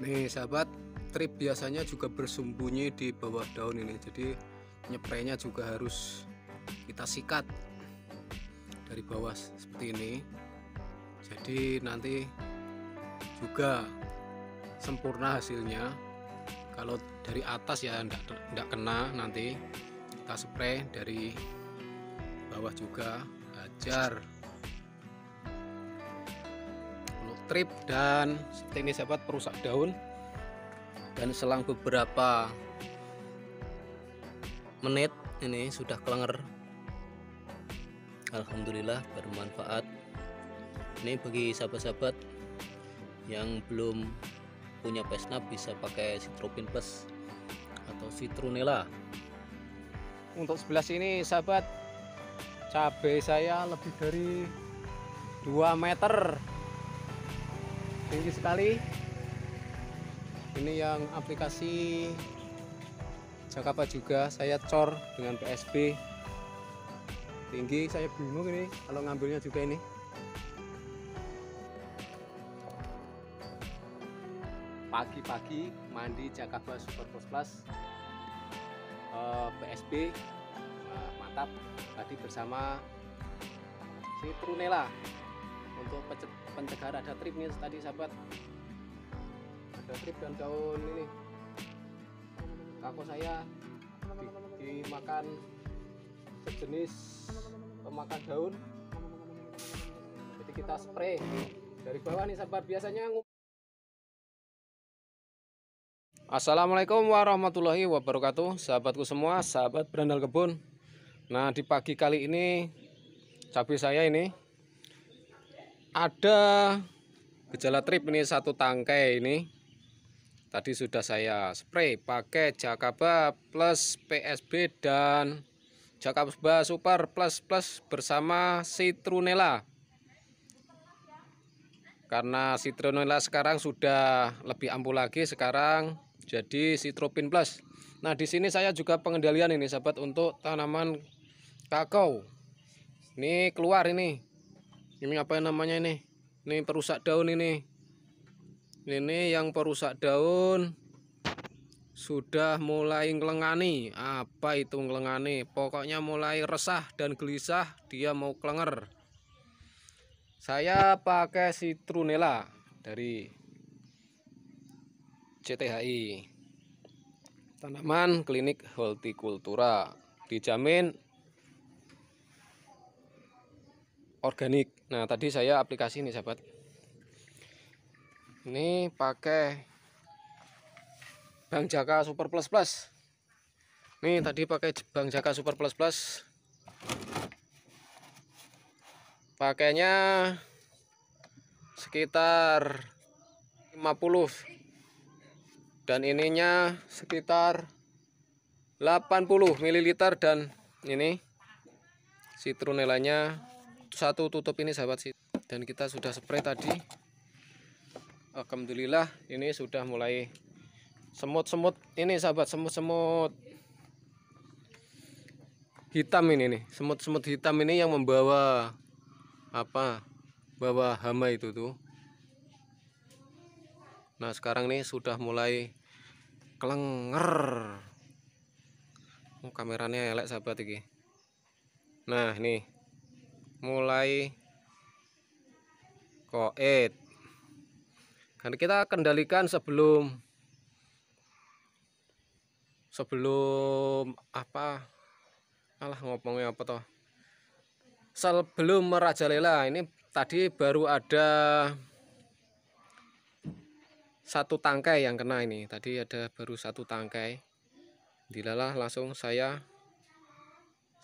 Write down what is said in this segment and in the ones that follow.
nih sahabat trip biasanya juga bersembunyi di bawah daun ini jadi nyeprenya juga harus kita sikat dari bawah seperti ini jadi nanti juga sempurna hasilnya kalau dari atas ya tidak kena nanti kita spray dari bawah juga hajar trip dan teknis sahabat perusak daun dan selang beberapa menit ini sudah kelenger Alhamdulillah bermanfaat ini bagi sahabat-sahabat yang belum punya pesna bisa pakai citropin plus atau citronella untuk sebelah sini sahabat cabai saya lebih dari 2 meter tinggi sekali ini yang aplikasi jakarta juga saya cor dengan PSB tinggi saya bingung ini kalau ngambilnya juga ini pagi-pagi mandi jakarta Super Plus Plus uh, eh, PSB uh, eh, mantap tadi bersama si Trunella untuk pencegahan ada trip nih tadi sahabat ada trip dan daun ini Kakak saya dimakan sejenis pemakan daun jadi kita spray dari bawah nih sahabat biasanya Assalamualaikum warahmatullahi wabarakatuh sahabatku semua sahabat berandal kebun nah di pagi kali ini cabai saya ini ada gejala trip ini satu tangkai ini tadi sudah saya spray pakai jakaba plus PSB dan jakaba super plus plus bersama citronella karena citronella sekarang sudah lebih ampuh lagi sekarang jadi citropin plus nah di sini saya juga pengendalian ini sahabat untuk tanaman kakao ini keluar ini ini apa namanya ini ini perusak daun ini ini yang perusak daun sudah mulai ngelengani apa itu ngelengani pokoknya mulai resah dan gelisah dia mau kelenger saya pakai citronella dari CTHI tanaman klinik hortikultura dijamin organik Nah tadi saya aplikasi ini sahabat Ini pakai Bank Jaka Super Plus Plus ini tadi pakai Bank Jaka Super Plus Plus Pakainya Sekitar 50 Dan ininya sekitar 80 ml dan ini citronellanya satu tutup ini sahabat sih dan kita sudah spray tadi Alhamdulillah ini sudah mulai semut-semut ini sahabat semut-semut hitam ini nih semut-semut hitam ini yang membawa apa bawa hama itu tuh nah sekarang nih sudah mulai kelenger oh, kameranya elek sahabat ini nah nih mulai koet karena kita kendalikan sebelum sebelum apa alah ngomongnya apa toh sebelum merajalela ini tadi baru ada satu tangkai yang kena ini tadi ada baru satu tangkai dilalah langsung saya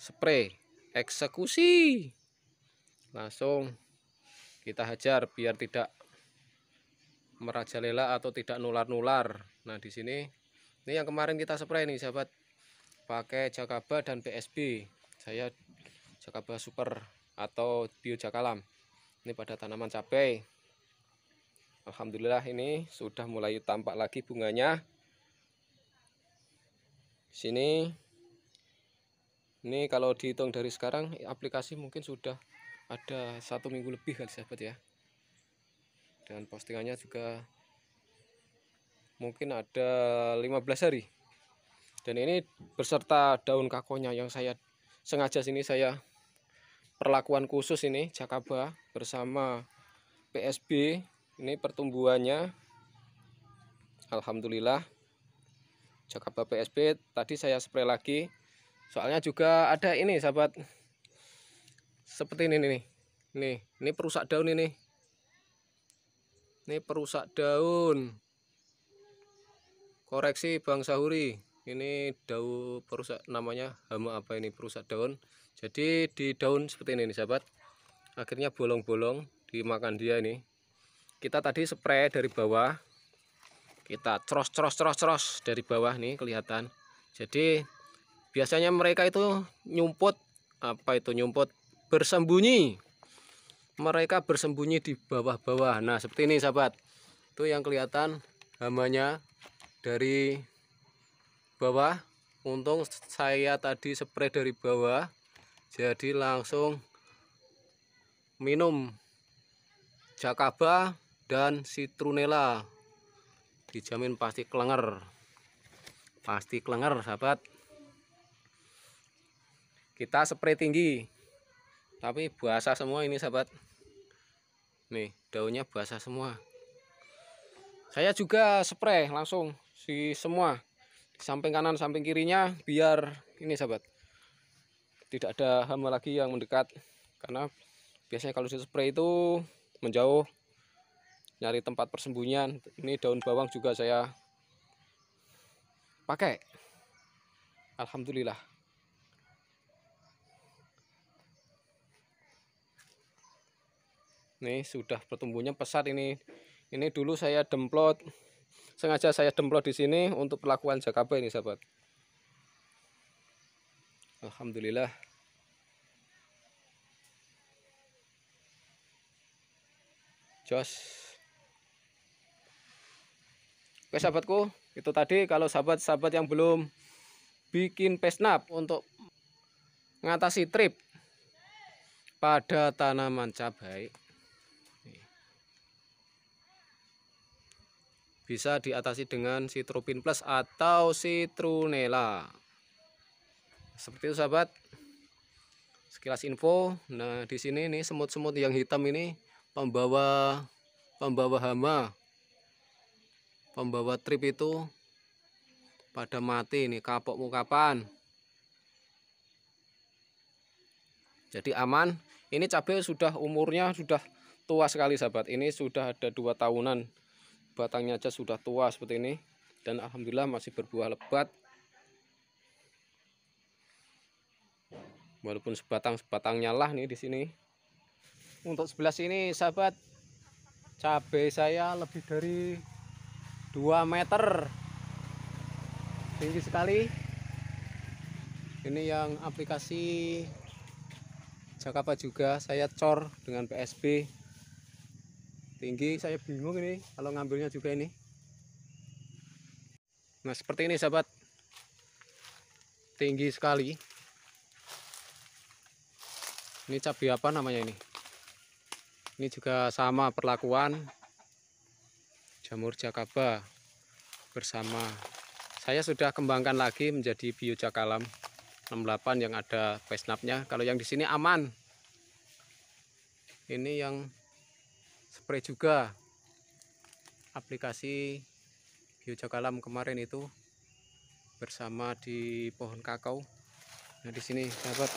spray eksekusi langsung kita hajar biar tidak merajalela atau tidak nular-nular nah di sini ini yang kemarin kita spray nih sahabat pakai jakaba dan PSB saya jakaba super atau bio jakalam ini pada tanaman cabai Alhamdulillah ini sudah mulai tampak lagi bunganya sini ini kalau dihitung dari sekarang aplikasi mungkin sudah ada satu minggu lebih kali sahabat ya dan postingannya juga mungkin ada 15 hari dan ini beserta daun kakonya yang saya sengaja sini saya perlakuan khusus ini Jakaba bersama PSB ini pertumbuhannya Alhamdulillah Jakaba PSB tadi saya spray lagi soalnya juga ada ini sahabat seperti ini nih nih ini perusak daun ini ini perusak daun koreksi Bang Sahuri ini daun perusak namanya hama apa ini perusak daun jadi di daun seperti ini nih sahabat akhirnya bolong-bolong dimakan dia ini kita tadi spray dari bawah kita cross cross cross cross dari bawah nih kelihatan jadi biasanya mereka itu nyumput apa itu nyumput bersembunyi mereka bersembunyi di bawah-bawah nah seperti ini sahabat itu yang kelihatan hamanya dari bawah untung saya tadi spray dari bawah jadi langsung minum jakaba dan citronella dijamin pasti kelenger pasti kelenger sahabat kita spray tinggi tapi basah semua ini sahabat nih daunnya basah semua saya juga spray langsung si semua samping kanan samping kirinya biar ini sahabat tidak ada hama lagi yang mendekat karena biasanya kalau di spray itu menjauh nyari tempat persembunyian ini daun bawang juga saya pakai Alhamdulillah nih sudah pertumbuhnya pesat ini ini dulu saya demplot sengaja saya demplot di sini untuk perlakuan jakabe ini sahabat Alhamdulillah jos oke sahabatku itu tadi kalau sahabat-sahabat yang belum bikin pesnap untuk mengatasi trip pada tanaman cabai bisa diatasi dengan sitropin plus atau citronella seperti itu sahabat sekilas info nah di sini nih semut-semut yang hitam ini pembawa pembawa hama pembawa trip itu pada mati ini kapok mau kapan jadi aman ini cabai sudah umurnya sudah tua sekali sahabat ini sudah ada dua tahunan batangnya aja sudah tua seperti ini dan alhamdulillah masih berbuah lebat walaupun sebatang-sebatangnya lah nih di sini untuk sebelah sini sahabat cabai saya lebih dari 2 meter tinggi sekali ini yang aplikasi Jakarta juga saya cor dengan PSB tinggi saya bingung ini kalau ngambilnya juga ini nah seperti ini sahabat tinggi sekali ini cabai apa namanya ini ini juga sama perlakuan jamur jakaba bersama saya sudah kembangkan lagi menjadi bio jakalam 68 yang ada pesnapnya kalau yang di sini aman ini yang spray juga aplikasi biojakalam kemarin itu bersama di pohon kakao nah di sini sahabat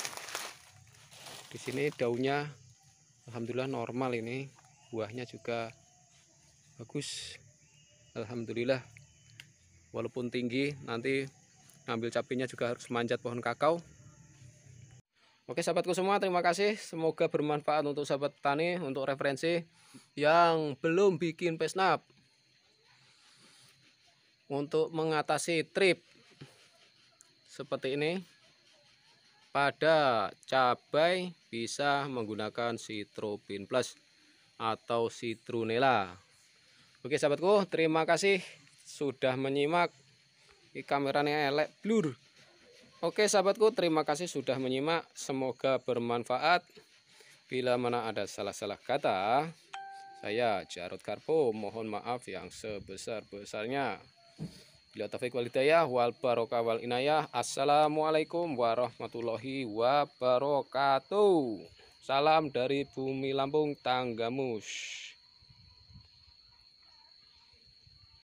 di sini daunnya alhamdulillah normal ini buahnya juga bagus alhamdulillah walaupun tinggi nanti ambil capinya juga harus manjat pohon kakao Oke sahabatku semua terima kasih semoga bermanfaat untuk sahabat petani untuk referensi yang belum bikin pesnap untuk mengatasi trip seperti ini pada cabai bisa menggunakan citropin plus atau citronella oke sahabatku terima kasih sudah menyimak ini kameranya elek blur Oke sahabatku terima kasih sudah menyimak Semoga bermanfaat Bila mana ada salah-salah kata Saya Jarod Karpo Mohon maaf yang sebesar-besarnya Bila wal walidayah Wal barokah wal inayah Assalamualaikum warahmatullahi wabarakatuh Salam dari bumi Lampung Tanggamus